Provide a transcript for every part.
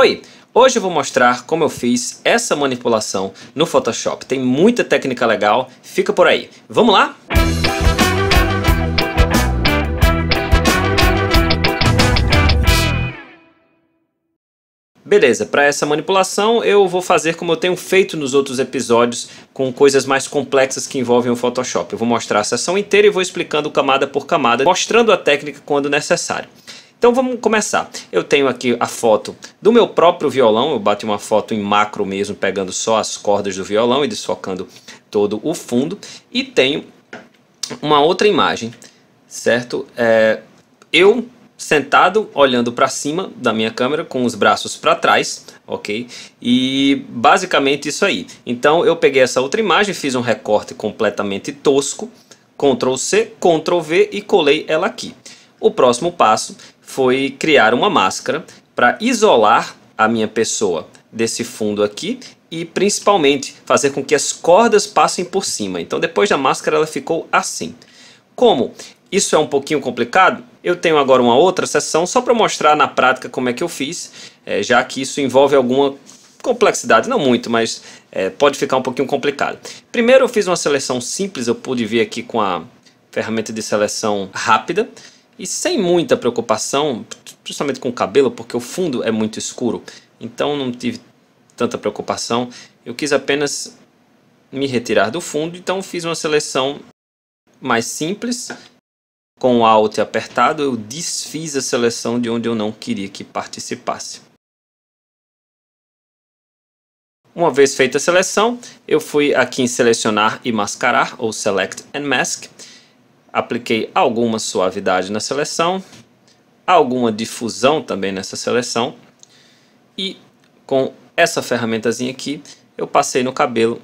Oi, hoje eu vou mostrar como eu fiz essa manipulação no Photoshop. Tem muita técnica legal, fica por aí. Vamos lá? Beleza, para essa manipulação eu vou fazer como eu tenho feito nos outros episódios com coisas mais complexas que envolvem o Photoshop. Eu vou mostrar a sessão inteira e vou explicando camada por camada, mostrando a técnica quando necessário. Então vamos começar. Eu tenho aqui a foto do meu próprio violão, eu bati uma foto em macro mesmo, pegando só as cordas do violão e desfocando todo o fundo. E tenho uma outra imagem, certo? É, eu sentado olhando para cima da minha câmera com os braços para trás, ok? E basicamente isso aí. Então eu peguei essa outra imagem, fiz um recorte completamente tosco, Ctrl C, Ctrl V e colei ela aqui. O próximo passo foi criar uma máscara para isolar a minha pessoa desse fundo aqui e principalmente fazer com que as cordas passem por cima. Então depois da máscara ela ficou assim. Como isso é um pouquinho complicado, eu tenho agora uma outra sessão só para mostrar na prática como é que eu fiz, é, já que isso envolve alguma complexidade, não muito, mas é, pode ficar um pouquinho complicado. Primeiro eu fiz uma seleção simples, eu pude vir aqui com a ferramenta de seleção rápida, e sem muita preocupação, principalmente com o cabelo, porque o fundo é muito escuro. Então não tive tanta preocupação. Eu quis apenas me retirar do fundo, então fiz uma seleção mais simples. Com o Alt apertado, eu desfiz a seleção de onde eu não queria que participasse. Uma vez feita a seleção, eu fui aqui em Selecionar e Mascarar, ou Select and Mask, apliquei alguma suavidade na seleção, alguma difusão também nessa seleção e com essa ferramentazinha aqui eu passei no cabelo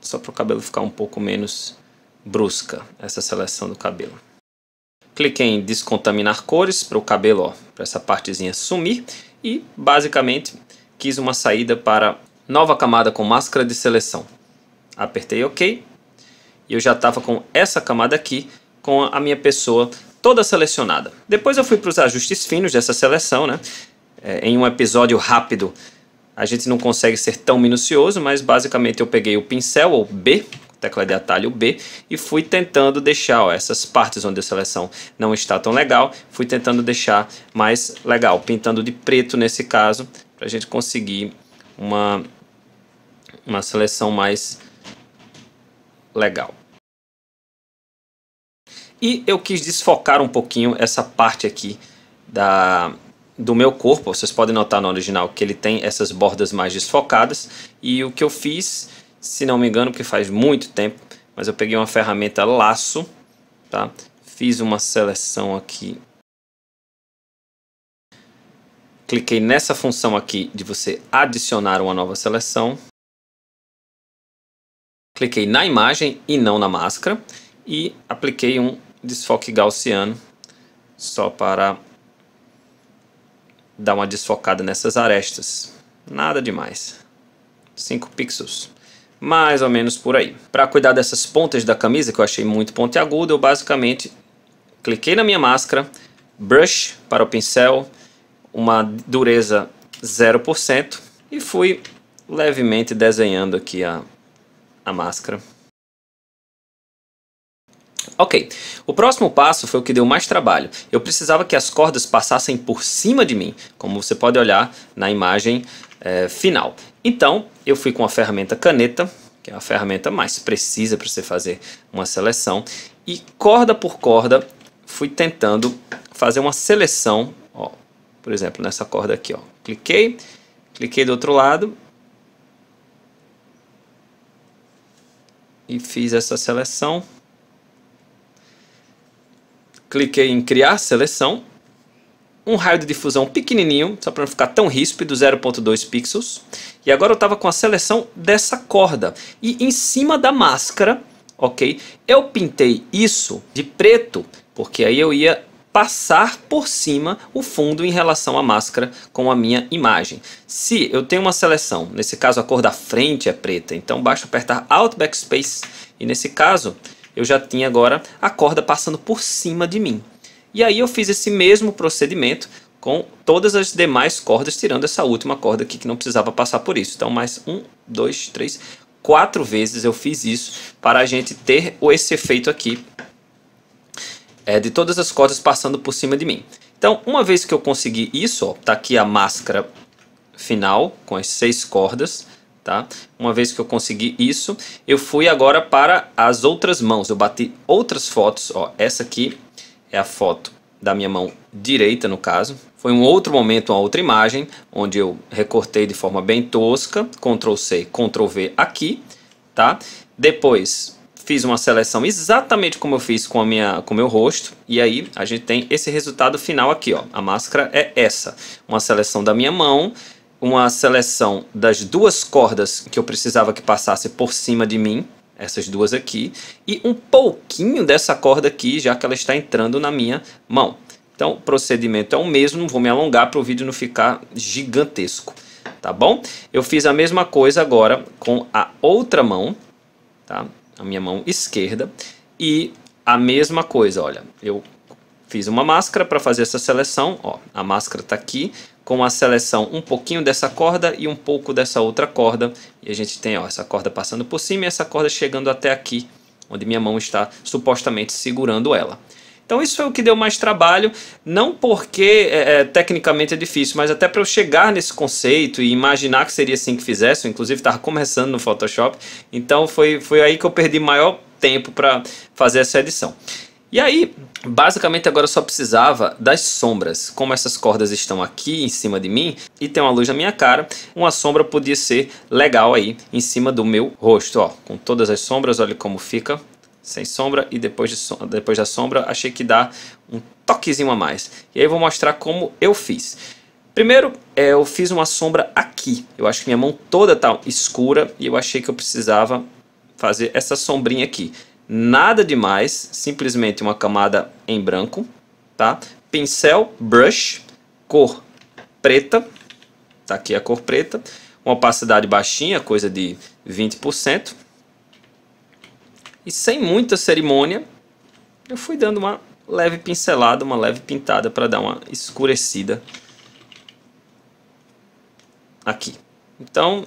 só para o cabelo ficar um pouco menos brusca essa seleção do cabelo. Cliquei em descontaminar cores para o cabelo, para essa partezinha sumir e basicamente quis uma saída para nova camada com máscara de seleção. Apertei OK e eu já estava com essa camada aqui com a minha pessoa toda selecionada. Depois eu fui para os ajustes finos dessa seleção, né? É, em um episódio rápido a gente não consegue ser tão minucioso, mas basicamente eu peguei o pincel ou B, tecla de atalho B, e fui tentando deixar ó, essas partes onde a seleção não está tão legal, fui tentando deixar mais legal, pintando de preto nesse caso, para a gente conseguir uma, uma seleção mais legal. E eu quis desfocar um pouquinho essa parte aqui da, do meu corpo. Vocês podem notar no original que ele tem essas bordas mais desfocadas. E o que eu fiz, se não me engano, porque faz muito tempo, mas eu peguei uma ferramenta laço, tá? Fiz uma seleção aqui. Cliquei nessa função aqui de você adicionar uma nova seleção. Cliquei na imagem e não na máscara e apliquei um desfoque gaussiano, só para dar uma desfocada nessas arestas. Nada demais. 5 pixels. Mais ou menos por aí. Para cuidar dessas pontas da camisa, que eu achei muito pontiaguda, eu basicamente cliquei na minha máscara, brush para o pincel, uma dureza 0% e fui levemente desenhando aqui a, a máscara. Ok, o próximo passo foi o que deu mais trabalho. Eu precisava que as cordas passassem por cima de mim, como você pode olhar na imagem é, final. Então, eu fui com a ferramenta caneta, que é a ferramenta mais precisa para você fazer uma seleção, e corda por corda fui tentando fazer uma seleção, ó, por exemplo, nessa corda aqui. Ó. Cliquei, cliquei do outro lado e fiz essa seleção cliquei em criar seleção, um raio de difusão pequenininho, só para não ficar tão ríspido, 0.2 pixels. E agora eu estava com a seleção dessa corda. E em cima da máscara, ok, eu pintei isso de preto, porque aí eu ia passar por cima o fundo em relação à máscara com a minha imagem. Se eu tenho uma seleção, nesse caso a cor da frente é preta, então basta apertar Alt Backspace e nesse caso eu já tinha agora a corda passando por cima de mim. E aí eu fiz esse mesmo procedimento com todas as demais cordas, tirando essa última corda aqui que não precisava passar por isso. Então, mais um, dois, três, quatro vezes eu fiz isso para a gente ter esse efeito aqui é, de todas as cordas passando por cima de mim. Então, uma vez que eu consegui isso, ó, tá aqui a máscara final com as seis cordas tá? Uma vez que eu consegui isso, eu fui agora para as outras mãos. Eu bati outras fotos, ó, essa aqui é a foto da minha mão direita, no caso. Foi um outro momento, uma outra imagem, onde eu recortei de forma bem tosca, Ctrl C, Ctrl V aqui, tá? Depois fiz uma seleção exatamente como eu fiz com a minha com meu rosto e aí a gente tem esse resultado final aqui, ó. A máscara é essa, uma seleção da minha mão uma seleção das duas cordas que eu precisava que passasse por cima de mim, essas duas aqui, e um pouquinho dessa corda aqui, já que ela está entrando na minha mão. Então, o procedimento é o mesmo, não vou me alongar para o vídeo não ficar gigantesco, tá bom? Eu fiz a mesma coisa agora com a outra mão, tá? A minha mão esquerda, e a mesma coisa, olha, eu fiz uma máscara para fazer essa seleção, ó, a máscara está aqui, com a seleção um pouquinho dessa corda e um pouco dessa outra corda. E a gente tem ó, essa corda passando por cima e essa corda chegando até aqui, onde minha mão está supostamente segurando ela. Então isso foi o que deu mais trabalho, não porque é, é tecnicamente é difícil, mas até para eu chegar nesse conceito e imaginar que seria assim que fizesse, eu, inclusive estava começando no Photoshop, então foi, foi aí que eu perdi maior tempo para fazer essa edição. E aí, basicamente agora eu só precisava das sombras. Como essas cordas estão aqui em cima de mim e tem uma luz na minha cara, uma sombra podia ser legal aí em cima do meu rosto, ó. Com todas as sombras, olha como fica sem sombra e depois, de depois da sombra achei que dá um toquezinho a mais. E aí eu vou mostrar como eu fiz. Primeiro, é, eu fiz uma sombra aqui. Eu acho que minha mão toda tá escura e eu achei que eu precisava fazer essa sombrinha aqui nada demais, simplesmente uma camada em branco, tá? Pincel, brush, cor preta, tá aqui a cor preta, uma opacidade baixinha, coisa de 20%. E sem muita cerimônia, eu fui dando uma leve pincelada, uma leve pintada para dar uma escurecida aqui. Então,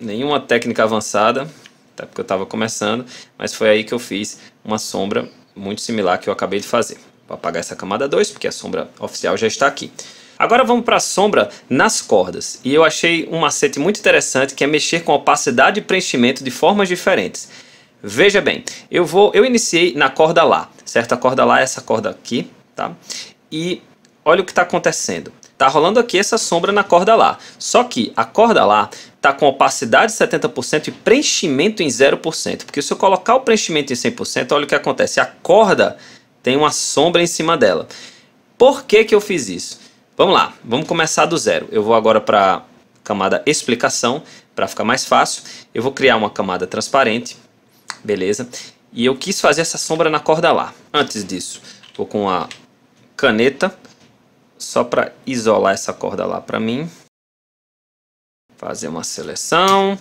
nenhuma técnica avançada, até porque eu estava começando, mas foi aí que eu fiz uma sombra muito similar que eu acabei de fazer. Vou apagar essa camada 2, porque a sombra oficial já está aqui. Agora vamos para a sombra nas cordas. E eu achei um macete muito interessante que é mexer com opacidade e preenchimento de formas diferentes. Veja bem, eu vou, eu iniciei na corda Lá, certo? A corda Lá é essa corda aqui, tá? E olha o que está acontecendo. Tá rolando aqui essa sombra na corda lá. Só que a corda lá tá com opacidade 70% e preenchimento em 0%. Porque se eu colocar o preenchimento em 100%, olha o que acontece. A corda tem uma sombra em cima dela. Por que, que eu fiz isso? Vamos lá, vamos começar do zero. Eu vou agora para camada explicação, para ficar mais fácil. Eu vou criar uma camada transparente, beleza? E eu quis fazer essa sombra na corda lá. Antes disso, vou com a caneta só para isolar essa corda lá para mim. Fazer uma seleção,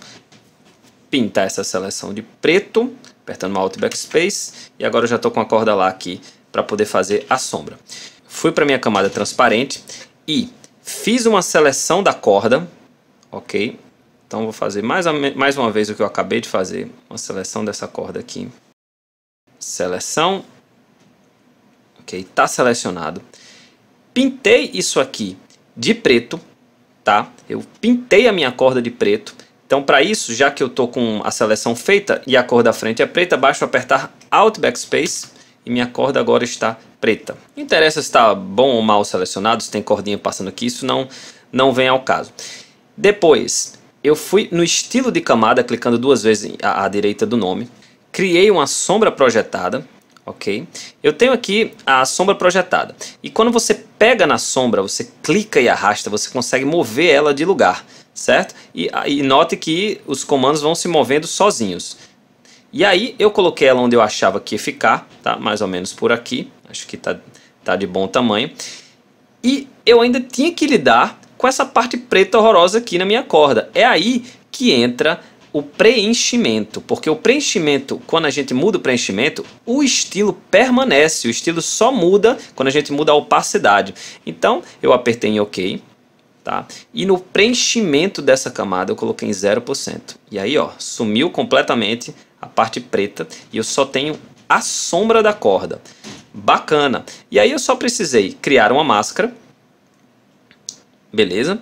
pintar essa seleção de preto, apertando o Alt Backspace, e agora eu já estou com a corda lá aqui para poder fazer a sombra. Fui para minha camada transparente e fiz uma seleção da corda, ok? Então vou fazer mais, mais uma vez o que eu acabei de fazer, uma seleção dessa corda aqui. Seleção, ok, está selecionado. Pintei isso aqui de preto, tá? Eu pintei a minha corda de preto. Então, para isso, já que eu estou com a seleção feita e a cor da frente é preta, basta apertar Alt Backspace e minha corda agora está preta. Não interessa se está bom ou mal selecionado, se tem cordinha passando aqui, isso não, não vem ao caso. Depois, eu fui no estilo de camada, clicando duas vezes à, à direita do nome, criei uma sombra projetada, ok? Eu tenho aqui a sombra projetada. E quando você pega na sombra, você clica e arrasta, você consegue mover ela de lugar, certo? E, e note que os comandos vão se movendo sozinhos. E aí eu coloquei ela onde eu achava que ia ficar, tá? Mais ou menos por aqui. Acho que tá, tá de bom tamanho. E eu ainda tinha que lidar com essa parte preta horrorosa aqui na minha corda. É aí que entra o preenchimento, porque o preenchimento, quando a gente muda o preenchimento, o estilo permanece, o estilo só muda quando a gente muda a opacidade. Então, eu apertei em OK, tá? E no preenchimento dessa camada eu coloquei em 0%. E aí, ó, sumiu completamente a parte preta e eu só tenho a sombra da corda. Bacana. E aí eu só precisei criar uma máscara. Beleza?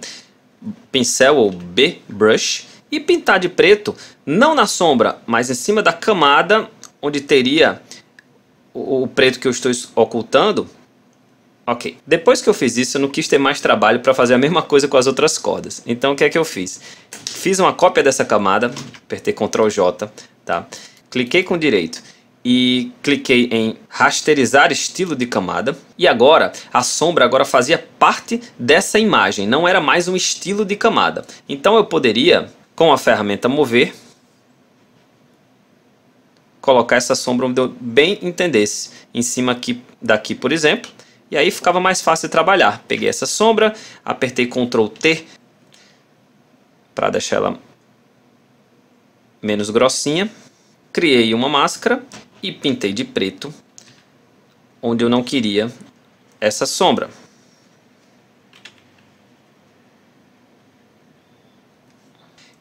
Pincel ou B brush e pintar de preto, não na sombra, mas em cima da camada onde teria o, preto que eu estou ocultando. Ok, depois que eu fiz isso, eu não quis ter mais trabalho para fazer a mesma coisa com as outras cordas. Então o que é que eu fiz? Fiz uma cópia dessa camada, apertei Ctrl J, tá? cliquei com direito e cliquei em rasterizar estilo de camada e agora a sombra agora fazia parte dessa imagem, não era mais um estilo de camada. Então eu poderia com a ferramenta mover, colocar essa sombra onde eu bem entendesse. Em cima aqui, daqui, por exemplo. E aí ficava mais fácil de trabalhar. Peguei essa sombra, apertei Ctrl T para deixar ela menos grossinha. Criei uma máscara e pintei de preto onde eu não queria essa sombra.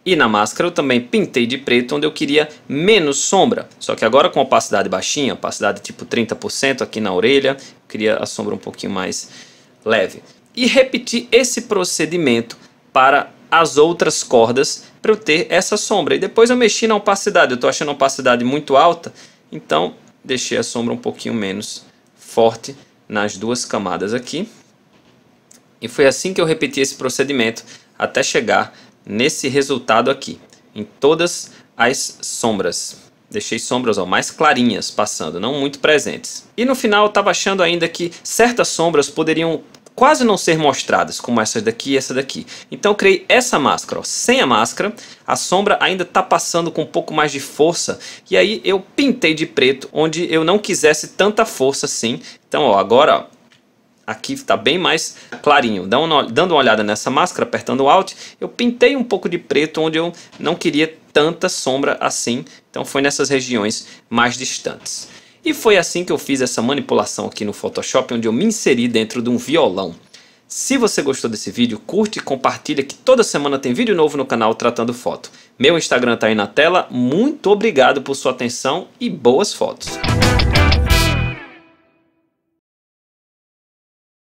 E na máscara eu também pintei de preto onde eu queria menos sombra. Só que agora com opacidade baixinha, opacidade tipo 30% aqui na orelha, eu queria a sombra um pouquinho mais leve. E repeti esse procedimento para as outras cordas para eu ter essa sombra. E depois eu mexi na opacidade, eu estou achando a opacidade muito alta, então deixei a sombra um pouquinho menos forte nas duas camadas aqui. E foi assim que eu repeti esse procedimento até chegar nesse resultado aqui, em todas as sombras. Deixei sombras ó, mais clarinhas passando, não muito presentes. E no final eu estava achando ainda que certas sombras poderiam quase não ser mostradas, como essa daqui e essa daqui. Então eu criei essa máscara. Ó. Sem a máscara, a sombra ainda está passando com um pouco mais de força. E aí eu pintei de preto, onde eu não quisesse tanta força assim. Então ó, agora ó, Aqui está bem mais clarinho. Dando uma olhada nessa máscara, apertando o Alt, eu pintei um pouco de preto onde eu não queria tanta sombra assim. Então foi nessas regiões mais distantes. E foi assim que eu fiz essa manipulação aqui no Photoshop, onde eu me inseri dentro de um violão. Se você gostou desse vídeo, curte e compartilha que toda semana tem vídeo novo no canal Tratando Foto. Meu Instagram está aí na tela, muito obrigado por sua atenção e boas fotos!